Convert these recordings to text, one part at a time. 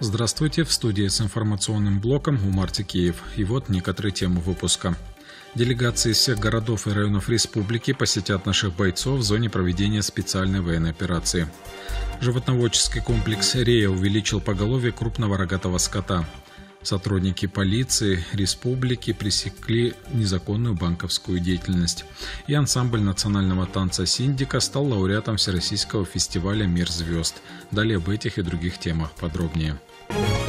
Здравствуйте, в студии с информационным блоком Умар Тикеев. И вот некоторые темы выпуска. Делегации из всех городов и районов республики посетят наших бойцов в зоне проведения специальной военной операции. Животноводческий комплекс «Рея» увеличил поголовье крупного рогатого скота. Сотрудники полиции республики пресекли незаконную банковскую деятельность. И ансамбль национального танца «Синдика» стал лауреатом Всероссийского фестиваля «Мир звезд». Далее об этих и других темах подробнее. Thank you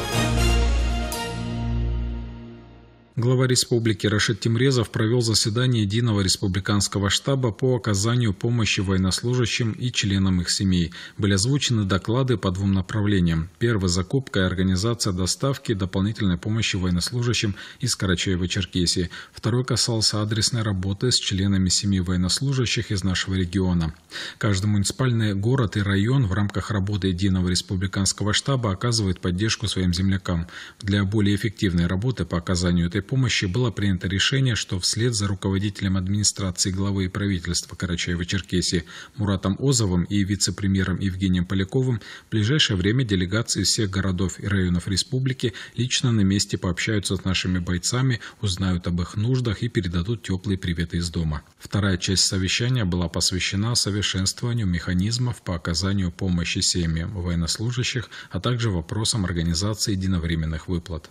Глава республики Рашид Тимрезов провел заседание Единого республиканского штаба по оказанию помощи военнослужащим и членам их семей. Были озвучены доклады по двум направлениям. Первый – закупка и организация доставки дополнительной помощи военнослужащим из Карачаева-Черкесии. Второй касался адресной работы с членами семьи военнослужащих из нашего региона. Каждый муниципальный город и район в рамках работы Единого республиканского штаба оказывает поддержку своим землякам. Для более эффективной работы по оказанию этой помощи было принято решение, что вслед за руководителем администрации главы и правительства Карачаева-Черкесии Муратом Озовым и вице-премьером Евгением Поляковым в ближайшее время делегации всех городов и районов республики лично на месте пообщаются с нашими бойцами, узнают об их нуждах и передадут теплые приветы из дома. Вторая часть совещания была посвящена совершенствованию механизмов по оказанию помощи семьям военнослужащих, а также вопросам организации единовременных выплат.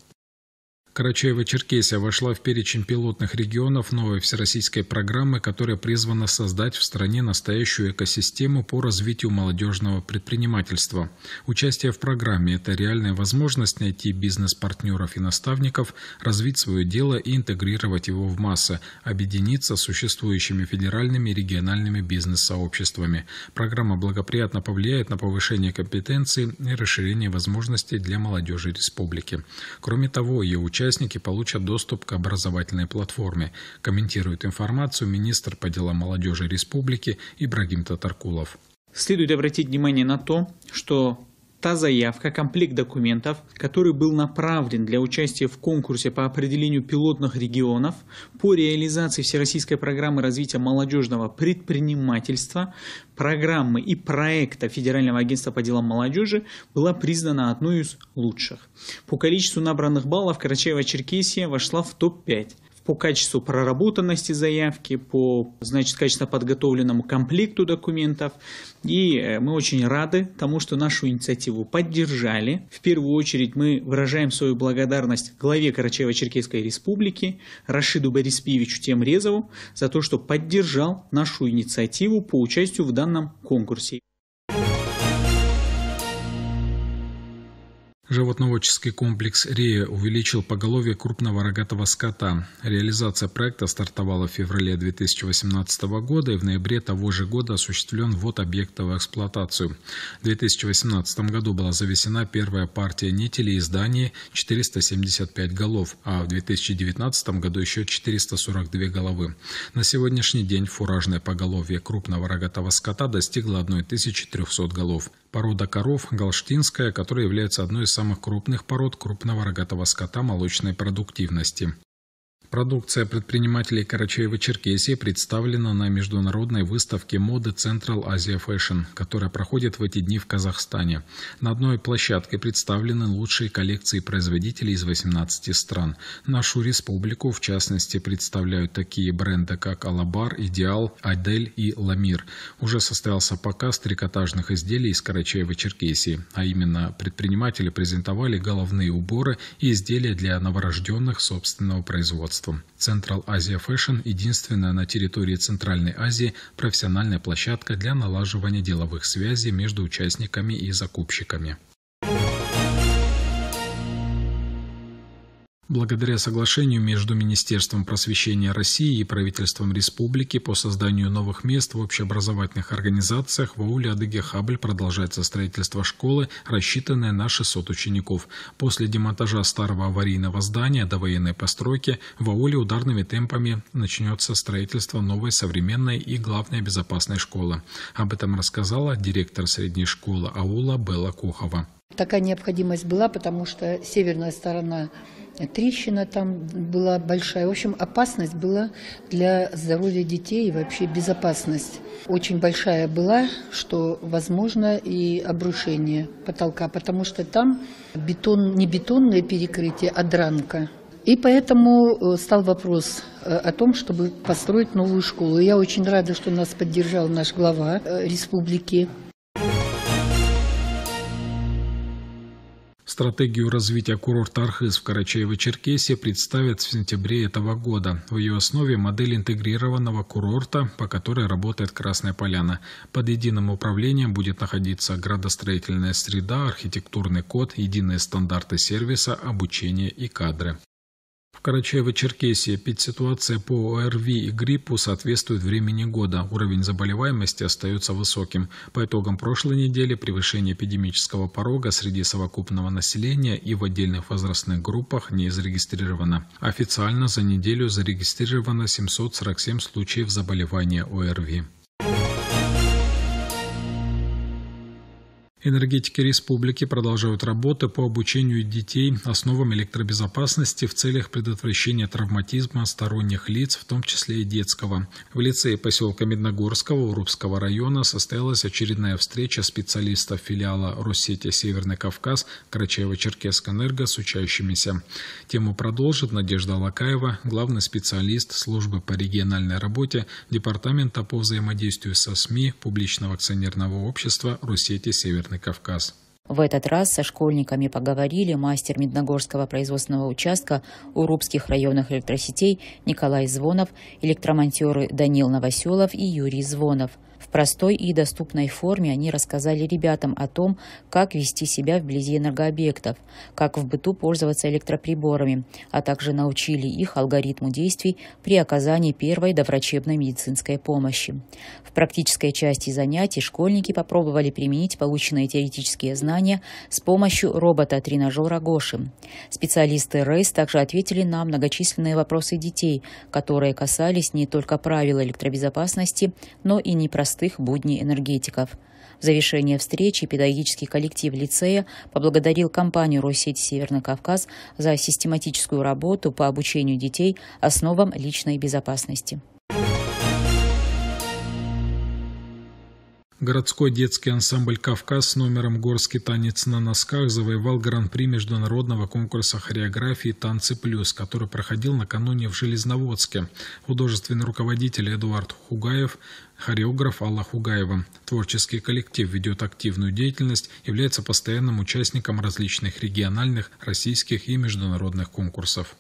Карачаево-Черкесия вошла в перечень пилотных регионов новой всероссийской программы, которая призвана создать в стране настоящую экосистему по развитию молодежного предпринимательства. Участие в программе – это реальная возможность найти бизнес-партнеров и наставников, развить свое дело и интегрировать его в массы, объединиться с существующими федеральными и региональными бизнес-сообществами. Программа благоприятно повлияет на повышение компетенции и расширение возможностей для молодежи республики. Кроме того, ее участие участники получат доступ к образовательной платформе, комментирует информацию министр по делам молодежи республики Ибрагим Татаркулов. Следует обратить внимание на то, что та заявка, комплект документов, который был направлен для участия в конкурсе по определению пилотных регионов по реализации Всероссийской программы развития молодежного предпринимательства, программы и проекта Федерального агентства по делам молодежи, была признана одной из лучших. По количеству набранных баллов Карачаева-Черкесия вошла в топ-5 по качеству проработанности заявки, по значит, качественно подготовленному комплекту документов. И э, мы очень рады тому, что нашу инициативу поддержали. В первую очередь мы выражаем свою благодарность главе Карачаево-Черкесской Республики Рашиду Бориспевичу Темрезову за то, что поддержал нашу инициативу по участию в данном конкурсе. Животноводческий комплекс «Рея» увеличил поголовье крупного рогатого скота. Реализация проекта стартовала в феврале 2018 года и в ноябре того же года осуществлен ввод объекта в эксплуатацию. В 2018 году была завесена первая партия нителей и зданий – 475 голов, а в 2019 году еще 442 головы. На сегодняшний день фуражное поголовье крупного рогатого скота достигло 1300 голов. Порода коров – галштинская, которая является одной из самых крупных пород крупного рогатого скота молочной продуктивности. Продукция предпринимателей Карачаева-Черкесии представлена на международной выставке моды Central Asia Fashion, которая проходит в эти дни в Казахстане. На одной площадке представлены лучшие коллекции производителей из 18 стран. Нашу республику, в частности, представляют такие бренды, как Алабар, Идеал, Адель и Ламир. Уже состоялся показ трикотажных изделий из Карачаева-Черкесии, а именно предприниматели презентовали головные уборы и изделия для новорожденных собственного производства производством. Central Asia Fashion – единственная на территории Центральной Азии профессиональная площадка для налаживания деловых связей между участниками и закупщиками. Благодаря соглашению между Министерством просвещения России и правительством республики по созданию новых мест в общеобразовательных организациях в ауле Адыге-Хабль продолжается строительство школы, рассчитанное на 600 учеников. После демонтажа старого аварийного здания до военной постройки в ауле ударными темпами начнется строительство новой современной и, главной безопасной школы. Об этом рассказала директор средней школы аула Белла Кохова. Такая необходимость была, потому что северная сторона э, трещина там была большая. В общем, опасность была для здоровья детей и вообще безопасность. Очень большая была, что возможно и обрушение потолка, потому что там бетон, не бетонное перекрытие, а дранка. И поэтому э, стал вопрос э, о том, чтобы построить новую школу. И я очень рада, что нас поддержал наш глава республики Стратегию развития курорта Архыз в Карачаево-Черкесии представят в сентябре этого года. В ее основе модель интегрированного курорта, по которой работает Красная Поляна. Под единым управлением будет находиться градостроительная среда, архитектурный код, единые стандарты сервиса, обучение и кадры. В Карачаево-Черкесии ситуация по ОРВИ и гриппу соответствует времени года. Уровень заболеваемости остается высоким. По итогам прошлой недели превышение эпидемического порога среди совокупного населения и в отдельных возрастных группах не зарегистрировано. Официально за неделю зарегистрировано 747 случаев заболевания ОРВИ. Энергетики республики продолжают работы по обучению детей основам электробезопасности в целях предотвращения травматизма сторонних лиц, в том числе и детского. В лицее поселка Медногорского Урубского района состоялась очередная встреча специалистов филиала Россети «Северный Кавказ» Карачаево-Черкеск-Энерго с учащимися. Тему продолжит Надежда Лакаева, главный специалист службы по региональной работе Департамента по взаимодействию со СМИ Публичного акционерного общества Россети «Северный Северный Кавказ. В этот раз со школьниками поговорили мастер Медногорского производственного участка Урубских районных электросетей Николай Звонов, электромонтеры Данил Новоселов и Юрий Звонов. В простой и доступной форме они рассказали ребятам о том, как вести себя вблизи энергообъектов, как в быту пользоваться электроприборами, а также научили их алгоритму действий при оказании первой доврачебной медицинской помощи. В практической части занятий школьники попробовали применить полученные теоретические знания с помощью робота-тренажера Гоши. Специалисты РЭС также ответили на многочисленные вопросы детей, которые касались не только правил электробезопасности, но и непростых простых будней энергетиков. В завершение встречи педагогический коллектив лицея поблагодарил компанию «Россеть Северный Кавказ» за систематическую работу по обучению детей основам личной безопасности. Городской детский ансамбль «Кавказ» с номером «Горский танец на носках» завоевал гран-при международного конкурса хореографии «Танцы плюс», который проходил накануне в Железноводске. Художественный руководитель Эдуард Хугаев, хореограф Алла Хугаева. Творческий коллектив ведет активную деятельность, является постоянным участником различных региональных, российских и международных конкурсов.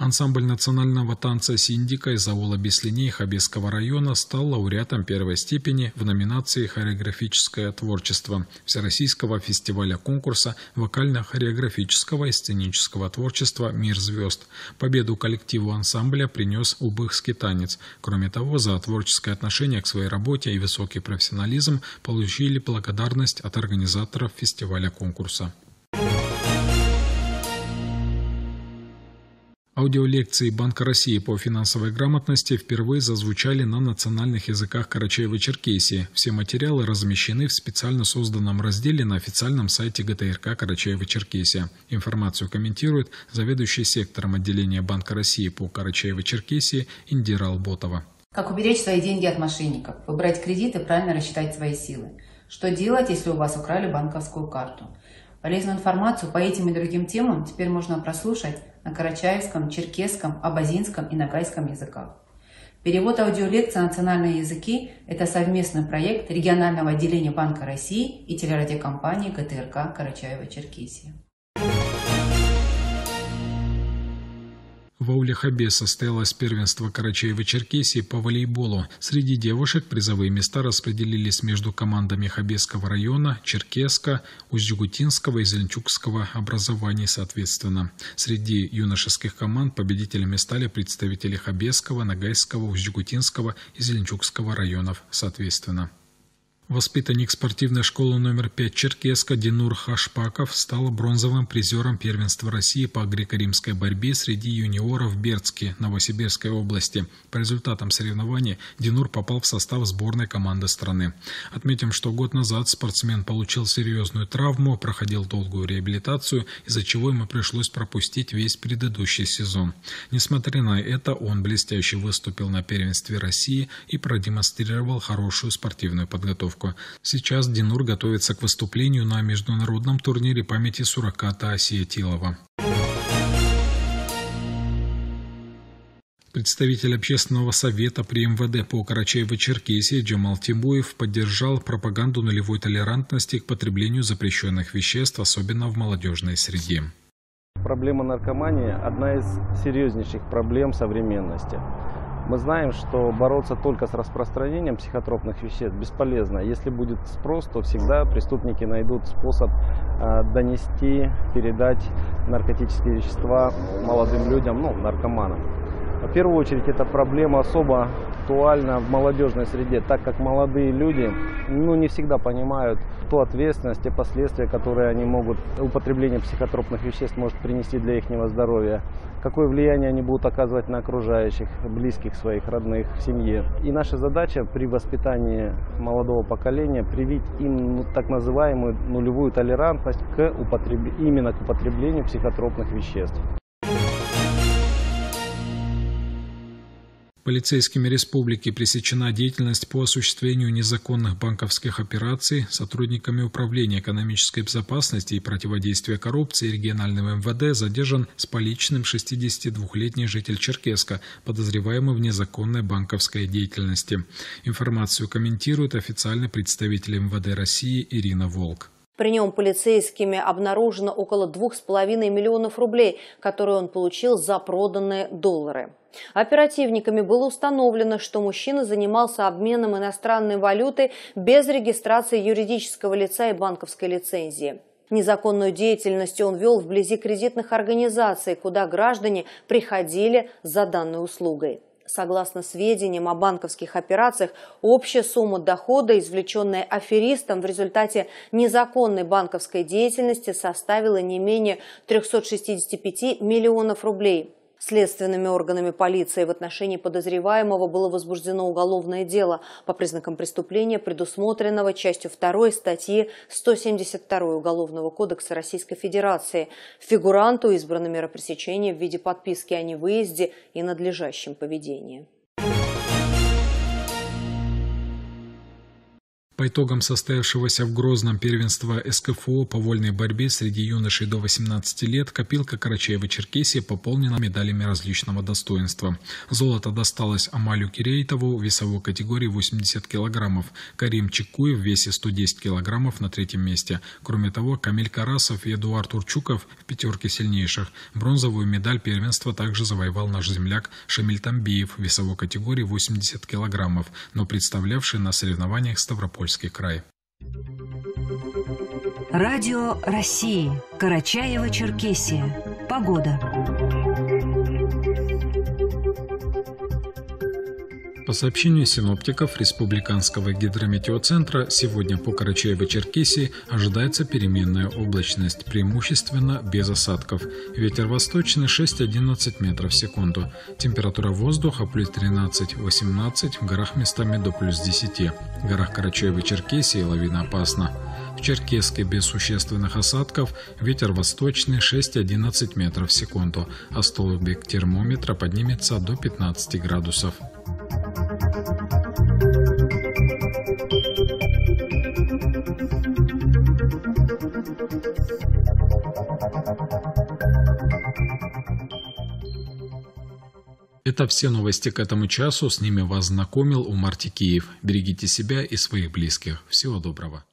Ансамбль национального танца «Синдика» из аула Беслиней Хабесского района стал лауреатом первой степени в номинации «Хореографическое творчество» Всероссийского фестиваля-конкурса вокально-хореографического и сценического творчества «Мир звезд». Победу коллективу ансамбля принес убыхский танец. Кроме того, за творческое отношение к своей работе и высокий профессионализм получили благодарность от организаторов фестиваля-конкурса. Аудиолекции Банка России по финансовой грамотности впервые зазвучали на национальных языках Карачаево-Черкесии. Все материалы размещены в специально созданном разделе на официальном сайте ГТРК Карачаево-Черкесия. Информацию комментирует заведующий сектором отделения Банка России по Карачаево-Черкесии Индира Алботова. Как уберечь свои деньги от мошенников, выбрать кредит и правильно рассчитать свои силы. Что делать, если у вас украли банковскую карту? Полезную информацию по этим и другим темам теперь можно прослушать на карачаевском, черкесском, абазинском и нагайском языках. Перевод аудиолекций на национальные языки – это совместный проект регионального отделения Банка России и телерадиокомпании ГТРК Карачаева-Черкесия. Во Ауле-Хабе состоялось первенство Карачаева-Черкесии по волейболу. Среди девушек призовые места распределились между командами Хабесского района, Черкеска, Уздюгутинского и Зеленчукского образований соответственно. Среди юношеских команд победителями стали представители Хабесского, Ногайского, Уздюгутинского и Зеленчукского районов соответственно. Воспитанник спортивной школы номер 5 Черкеска Динур Хашпаков стал бронзовым призером первенства России по греко-римской борьбе среди юниоров в Бердске, Новосибирской области. По результатам соревнований Динур попал в состав сборной команды страны. Отметим, что год назад спортсмен получил серьезную травму, проходил долгую реабилитацию, из-за чего ему пришлось пропустить весь предыдущий сезон. Несмотря на это, он блестяще выступил на первенстве России и продемонстрировал хорошую спортивную подготовку подготовку. Сейчас Динур готовится к выступлению на международном турнире памяти сураката Осиетилова. Представитель общественного совета при МВД по Карачаево-Черкесии Джамал Тимуев поддержал пропаганду нулевой толерантности к потреблению запрещенных веществ, особенно в молодежной среде. Проблема наркомании – одна из серьезнейших проблем современности. Мы знаем, что бороться только с распространением психотропных веществ бесполезно. Если будет спрос, то всегда преступники найдут способ э, донести, передать наркотические вещества молодым людям, ну, наркоманам. В первую очередь эта проблема особо актуальна в молодежной среде, так как молодые люди ну, не всегда понимают ту ответственность, те последствия, которые они могут, употребление психотропных веществ может принести для их здоровья какое влияние они будут оказывать на окружающих, близких своих, родных, в семье. И наша задача при воспитании молодого поколения привить им ну, так называемую нулевую толерантность к употреб... именно к употреблению психотропных веществ. полицейскими республики пресечена деятельность по осуществлению незаконных банковских операций сотрудниками Управления экономической безопасности и противодействия коррупции регионального МВД задержан с поличным 62-летний житель Черкеска, подозреваемый в незаконной банковской деятельности. Информацию комментирует официальный представитель МВД России Ирина Волк. При нем полицейскими обнаружено около 2,5 миллионов рублей, которые он получил за проданные доллары. Оперативниками было установлено, что мужчина занимался обменом иностранной валюты без регистрации юридического лица и банковской лицензии. Незаконную деятельность он вел вблизи кредитных организаций, куда граждане приходили за данной услугой. Согласно сведениям о банковских операциях, общая сумма дохода, извлеченная аферистом в результате незаконной банковской деятельности, составила не менее 365 миллионов рублей. Следственными органами полиции в отношении подозреваемого было возбуждено уголовное дело по признакам преступления, предусмотренного частью 2 статьи 172 Уголовного кодекса Российской Федерации. Фигуранту избрано мера пресечения в виде подписки о невыезде и надлежащем поведении. По итогам состоявшегося в Грозном первенства СКФО по вольной борьбе среди юношей до 18 лет копилка Карачаева-Черкесии пополнена медалями различного достоинства. Золото досталось Амалю Кирейтову в весовой категории 80 килограммов, Карим Чекуев в весе 110 килограммов на третьем месте. Кроме того, Камиль Карасов и Эдуард Урчуков в пятерке сильнейших. Бронзовую медаль первенства также завоевал наш земляк Шамиль Тамбиев в весовой категории 80 килограммов, но представлявший на соревнованиях Ставрополь. Ставропольский край. Радио России. Карачаево-Черкесия. Погода. По сообщению синоптиков Республиканского гидрометеоцентра, сегодня по Карачаево-Черкесии ожидается переменная облачность, преимущественно без осадков. Ветер восточный 6-11 метров в секунду. Температура воздуха плюс 13-18, в горах местами до плюс 10. В горах Карачаево-Черкесии лавина опасна. В Черкеске без существенных осадков, ветер восточный 6-11 метров в секунду, а столбик термометра поднимется до 15 градусов. Это все новости к этому часу. С ними вас знакомил Умар Тикиев. Берегите себя и своих близких. Всего доброго.